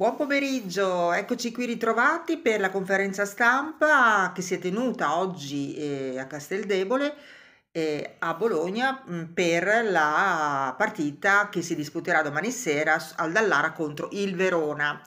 Buon pomeriggio, eccoci qui ritrovati per la conferenza stampa che si è tenuta oggi eh, a Casteldebole eh, a Bologna mm, per la partita che si disputerà domani sera al Dallara contro il Verona.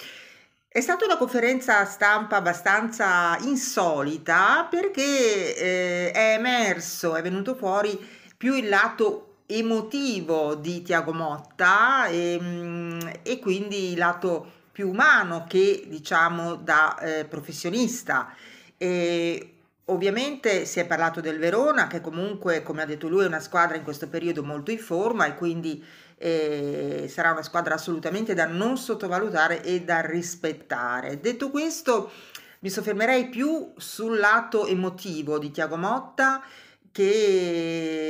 È stata una conferenza stampa abbastanza insolita perché eh, è emerso, è venuto fuori più il lato emotivo di Tiago Motta e, ehm, e quindi il lato più umano che diciamo da eh, professionista. E ovviamente si è parlato del Verona che comunque, come ha detto lui, è una squadra in questo periodo molto in forma e quindi eh, sarà una squadra assolutamente da non sottovalutare e da rispettare. Detto questo, mi soffermerei più sul lato emotivo di Tiago Motta che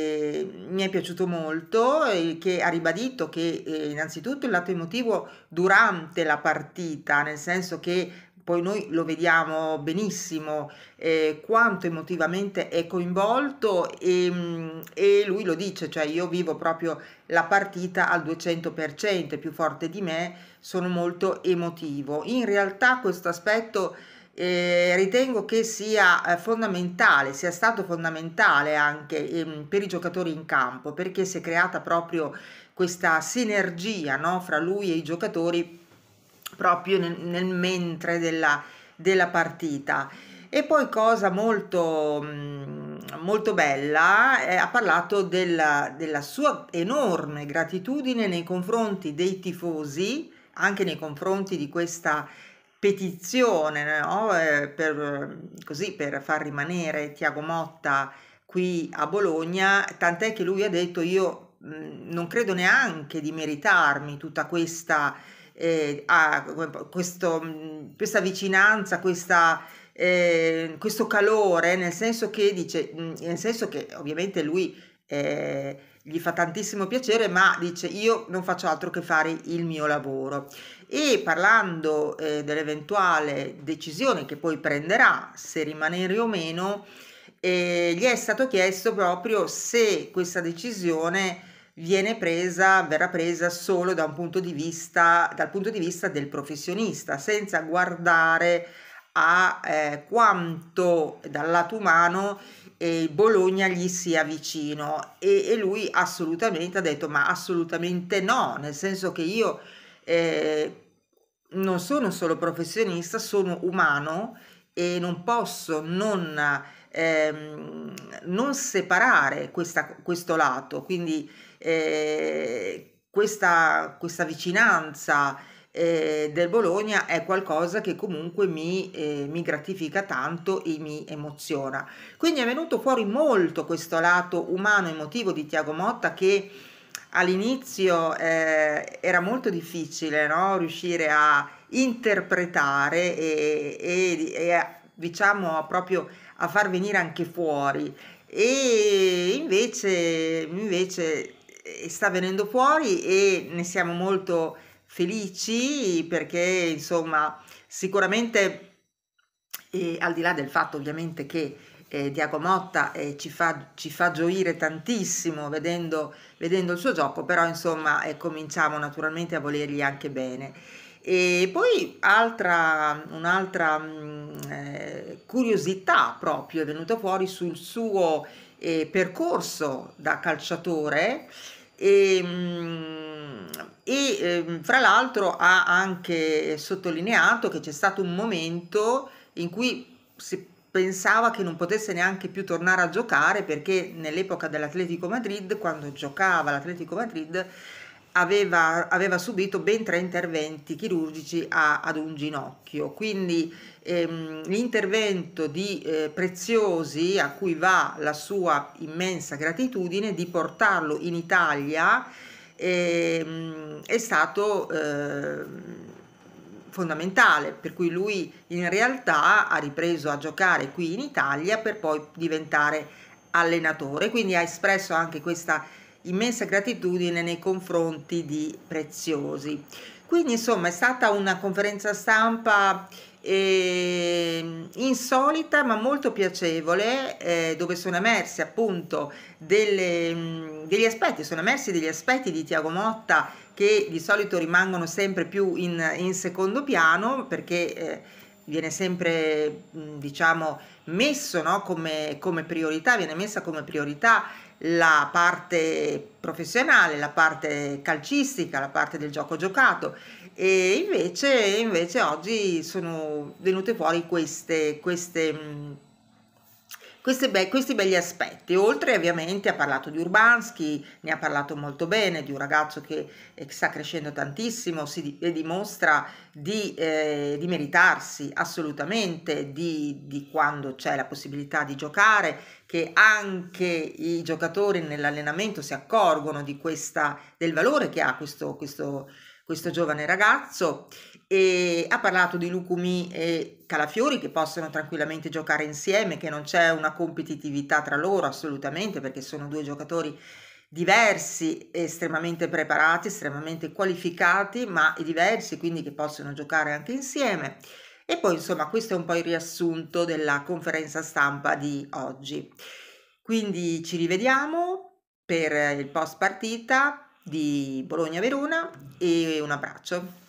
mi è piaciuto molto, eh, che ha ribadito che eh, innanzitutto il lato emotivo durante la partita, nel senso che poi noi lo vediamo benissimo eh, quanto emotivamente è coinvolto e, mm, e, lui lo dice, cioè io vivo proprio la partita al 200%, è più forte di me, sono molto emotivo. In realtà questo aspetto eh, ritengo che sia eh, fondamentale, sia stato fondamentale anche ehm, per i giocatori in campo perché si è creata proprio questa sinergia no, fra lui e i giocatori proprio nel, nel mentre della, della partita. E poi cosa molto, mm, molto bella, eh, ha parlato della, della, sua enorme gratitudine nei confronti dei tifosi, anche nei confronti di questa petizione no? Eh, per, così, per far rimanere Tiago Motta qui a Bologna, tant'è che lui ha detto io non credo neanche di meritarmi tutta questa, eh, ah, questo, questa vicinanza, questa, eh, questo calore, nel senso che dice, nel senso che ovviamente lui eh, gli fa tantissimo piacere, ma dice io non faccio altro che fare il mio lavoro. E parlando eh, dell'eventuale decisione che poi prenderà, se rimanere o meno, eh, gli è stato chiesto proprio se questa decisione viene presa, verrà presa solo da punto vista, dal punto di vista del professionista, senza guardare a eh, quanto dal lato umano eh, Bologna gli sia vicino e, e, lui assolutamente ha detto ma assolutamente no, nel senso che io eh, non sono solo professionista, sono umano e non posso non, ehm, non separare questa, questo lato, quindi eh, questa, questa vicinanza eh, del Bologna è qualcosa che comunque mi, eh, mi, gratifica tanto e mi emoziona. Quindi è venuto fuori molto questo lato umano emotivo di Tiago Motta che all'inizio eh, era molto difficile no? riuscire a interpretare e, e, e a, diciamo proprio a far venire anche fuori e invece, invece eh, sta venendo fuori e ne siamo molto felici perché insomma sicuramente eh, al di là del fatto ovviamente che eh, Diago Motta eh, ci, fa, ci, fa, gioire tantissimo vedendo, vedendo, il suo gioco però insomma eh, cominciamo naturalmente a volergli anche bene e poi altra, un'altra mh, mm, eh, curiosità proprio è venuta fuori sul suo eh, percorso da calciatore e, mh, mm, e ehm, fra l'altro ha anche sottolineato che c'è stato un momento in cui si pensava che non potesse neanche più tornare a giocare perché nell'epoca dell'Atletico Madrid, quando giocava l'Atletico Madrid, Aveva, aveva, subito ben tre interventi chirurgici a, ad un ginocchio. Quindi ehm, l'intervento di eh, Preziosi, a cui va la sua immensa gratitudine, di portarlo in Italia e, mm, è stato eh, fondamentale, per cui lui in realtà ha ripreso a giocare qui in Italia per poi diventare allenatore, quindi ha espresso anche questa immensa gratitudine nei confronti di Preziosi. Quindi insomma è stata una conferenza stampa eh, insolita ma molto piacevole eh, dove sono emersi appunto delle, mm, degli aspetti, sono emersi degli aspetti di Tiago Motta che di solito rimangono sempre più in, in secondo piano perché eh, viene sempre mm, diciamo messo no, come, come priorità, viene messa come priorità la parte professionale, la parte calcistica, la parte del gioco giocato e invece, invece oggi sono venute fuori queste, queste questi, be- questi begli aspetti, oltre ovviamente ha parlato di Urbanski, ne ha parlato molto bene, di un ragazzo che, eh, sta crescendo tantissimo si, e dimostra di, eh, di meritarsi assolutamente, di, di quando c'è la possibilità di giocare, che anche i giocatori nell'allenamento si accorgono di questa, del valore che ha questo, questo questo giovane ragazzo e ha parlato di Lucumi e Calafiori che possono tranquillamente giocare insieme, che non c'è una competitività tra loro assolutamente perché sono due giocatori diversi, estremamente preparati, estremamente qualificati, ma diversi, quindi che possono giocare anche insieme. E poi insomma questo è un po' il riassunto della conferenza stampa di oggi. Quindi ci rivediamo per il post partita, di Bologna-Verona e un abbraccio.